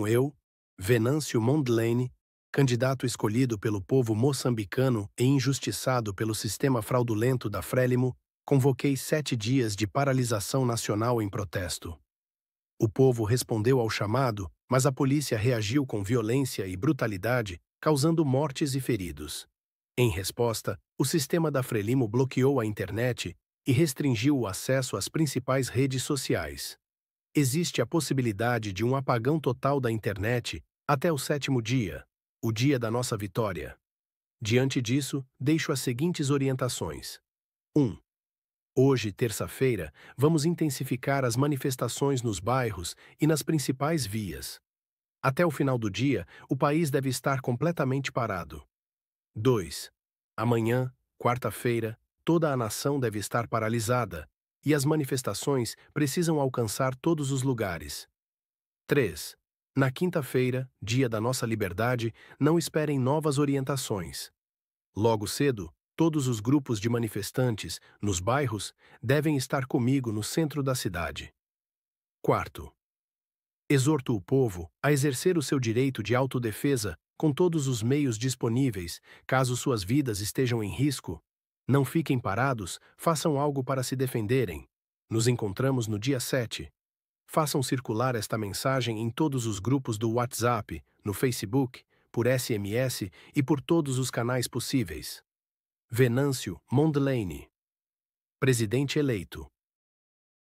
com eu, Venâncio Mondlane, candidato escolhido pelo povo moçambicano e injustiçado pelo sistema fraudulento da Frelimo, convoquei sete dias de paralisação nacional em protesto. O povo respondeu ao chamado, mas a polícia reagiu com violência e brutalidade, causando mortes e feridos. Em resposta, o sistema da Frelimo bloqueou a internet e restringiu o acesso às principais redes sociais existe a possibilidade de um apagão total da internet até o sétimo dia, o dia da nossa vitória. Diante disso, deixo as seguintes orientações. 1. Hoje, terça-feira, vamos intensificar as manifestações nos bairros e nas principais vias. Até o final do dia, o país deve estar completamente parado. 2. Amanhã, quarta-feira, toda a nação deve estar paralisada, e as manifestações precisam alcançar todos os lugares. 3. Na quinta-feira, dia da nossa liberdade, não esperem novas orientações. Logo cedo, todos os grupos de manifestantes, nos bairros, devem estar comigo no centro da cidade. 4. Exorto o povo a exercer o seu direito de autodefesa com todos os meios disponíveis, caso suas vidas estejam em risco, não fiquem parados, façam algo para se defenderem. Nos encontramos no dia 7. Façam circular esta mensagem em todos os grupos do WhatsApp, no Facebook, por SMS e por todos os canais possíveis. Venâncio Mondlane Presidente eleito